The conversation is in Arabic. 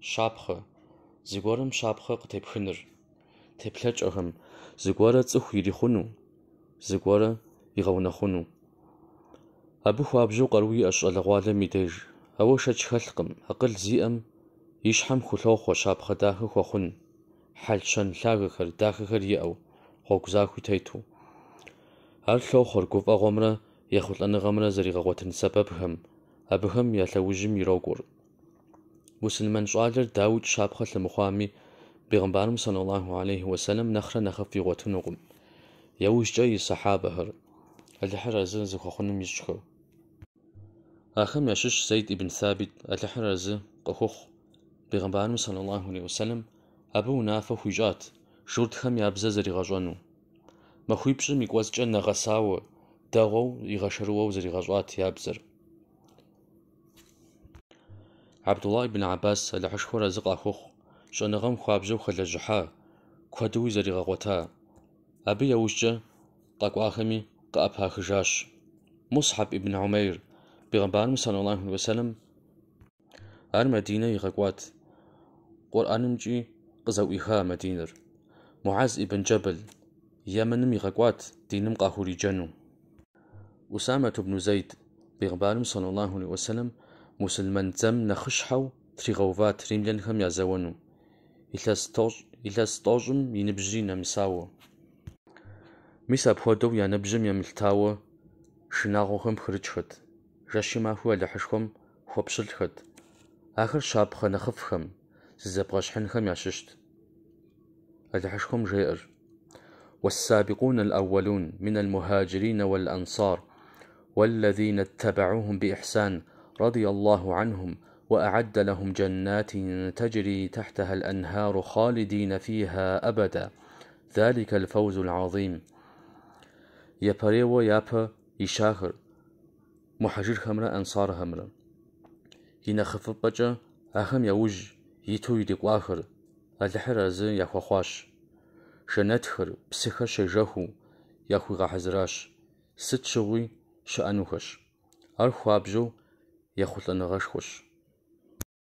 шапхы зигорым шапхы тепхынр теплячохым зигора цух ирихуну зигора игауна хуну абу хабжу қаруи ашалғуала мидеж аво шачхалқым ақыл зиам ишхам хулхо шапха дах хохун халшан лагхар дах хар яу хокзаху тайту арлхо хорго пагомра яхутланы гамра зэригагватын сабаб хам абхам яла ужим ирогур مسلمان شعادر داود شابخة لمخامي بغنبار صلى الله عليه وسلم نخر نخف في يا يوش جاي صحابة هر الحر أزن زخخون ميشخو آخم يشش زيد ابن ثابت الحر أزن قخوخ بغنبار صلى الله عليه وسلم أبو نافه حجات شورت خم يابزز رغجانو مخويبش ميقوز جن نغساو يغشروه يغشروو غزوات يابزر Хьэбдулла ибн Аббас Алыхьышхуэр зы къахухъу, щӀэныгъэм хуабжьэу хэлэжьыхьа, куэдууи зэригъэкъуэта. Абы яужькӀэ къэкӀуахэми къыӀэпахыжащ. Мусхьэб ибн Умейр, Пигъэмбарым саллаллаху алейхи вэсэлэм ар Мадинэ игъэкӀуат, КъурӀэнымкӀи къызэӀуиха Мадинэр. Муаз ибн Джабл Йеменым игъэкӀуат диным къахуриджэну. Усамэ ибн Зейд, Пигъэмбарым саллаллаху алейхи вэсэлэм مسلمان تم نخشحو تريغوفا تريملان خم يازوانو إلا ستوجم ينبجي نمساو ميسا بودو ينبجم يملتاو شناغو خم خرجخد رشي ما هو لحشخم خبشلخد آخر شابخ نخفخم سيزبغشحن خم ياششت الحشخم جير والسابقون الأولون من المهاجرين والأنصار والذين اتبعوهم بإحسان رضي الله عنهم واعد لهم جنات تجري تحتها الانهار خالدين فيها ابدا ذلك الفوز العظيم يبريو يابا يشاخر محجر خمرة أنصار خمرة ين خفف بجا أخم يوج يتو يدق اخر الحر أز يخو خواش شنتخر بسخة شجهو يخو غحزراش ست شوي شأنوخش أرخوابجو яг л өнгөшхөш